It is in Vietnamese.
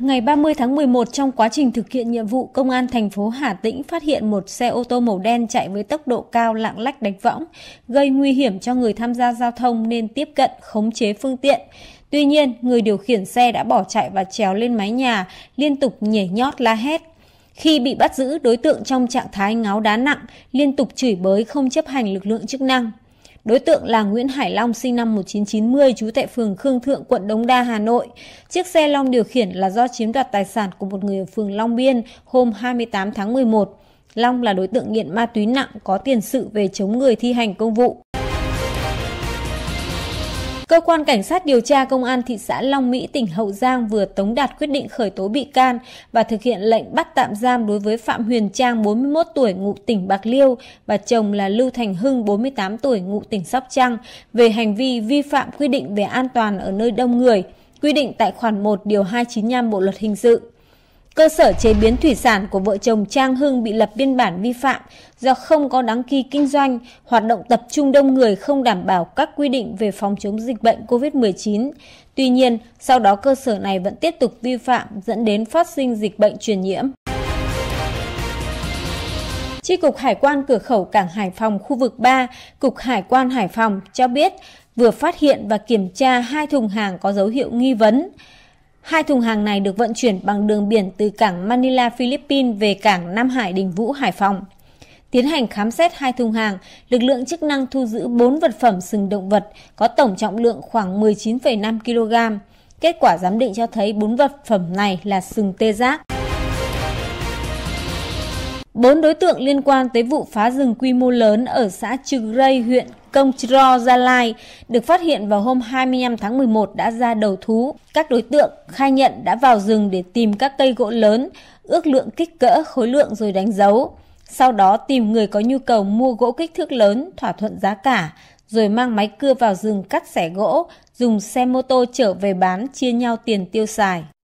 Ngày 30 tháng 11 trong quá trình thực hiện nhiệm vụ, công an thành phố Hà Tĩnh phát hiện một xe ô tô màu đen chạy với tốc độ cao lạng lách đánh võng, gây nguy hiểm cho người tham gia giao thông nên tiếp cận khống chế phương tiện. Tuy nhiên, người điều khiển xe đã bỏ chạy và trèo lên mái nhà, liên tục nhảy nhót la hét. Khi bị bắt giữ, đối tượng trong trạng thái ngáo đá nặng, liên tục chửi bới không chấp hành lực lượng chức năng. Đối tượng là Nguyễn Hải Long sinh năm 1990 trú tại phường Khương Thượng, quận Đống Đa, Hà Nội. Chiếc xe Long điều khiển là do chiếm đoạt tài sản của một người ở phường Long Biên hôm 28 tháng 11. Long là đối tượng nghiện ma túy nặng có tiền sự về chống người thi hành công vụ. Cơ quan Cảnh sát điều tra Công an thị xã Long Mỹ, tỉnh Hậu Giang vừa tống đạt quyết định khởi tố bị can và thực hiện lệnh bắt tạm giam đối với Phạm Huyền Trang, 41 tuổi, ngụ tỉnh Bạc Liêu và chồng là Lưu Thành Hưng, 48 tuổi, ngụ tỉnh Sóc Trăng về hành vi vi phạm quy định về an toàn ở nơi đông người, quy định tại khoản 1 điều 295 Bộ luật hình sự. Cơ sở chế biến thủy sản của vợ chồng Trang Hưng bị lập biên bản vi phạm do không có đăng ký kinh doanh, hoạt động tập trung đông người không đảm bảo các quy định về phòng chống dịch bệnh COVID-19. Tuy nhiên, sau đó cơ sở này vẫn tiếp tục vi phạm dẫn đến phát sinh dịch bệnh truyền nhiễm. Chi cục Hải quan cửa khẩu cảng Hải Phòng khu vực 3, Cục Hải quan Hải Phòng cho biết vừa phát hiện và kiểm tra hai thùng hàng có dấu hiệu nghi vấn. Hai thùng hàng này được vận chuyển bằng đường biển từ cảng Manila, Philippines về cảng Nam Hải Đình Vũ, Hải Phòng. Tiến hành khám xét hai thùng hàng, lực lượng chức năng thu giữ 4 vật phẩm sừng động vật có tổng trọng lượng khoảng 19,5 kg. Kết quả giám định cho thấy 4 vật phẩm này là sừng tê giác, Bốn đối tượng liên quan tới vụ phá rừng quy mô lớn ở xã Trừ Rây, huyện Công Tro, Gia Lai được phát hiện vào hôm 25 tháng 11 đã ra đầu thú. Các đối tượng khai nhận đã vào rừng để tìm các cây gỗ lớn, ước lượng kích cỡ, khối lượng rồi đánh dấu. Sau đó tìm người có nhu cầu mua gỗ kích thước lớn, thỏa thuận giá cả, rồi mang máy cưa vào rừng cắt xẻ gỗ, dùng xe mô tô trở về bán chia nhau tiền tiêu xài.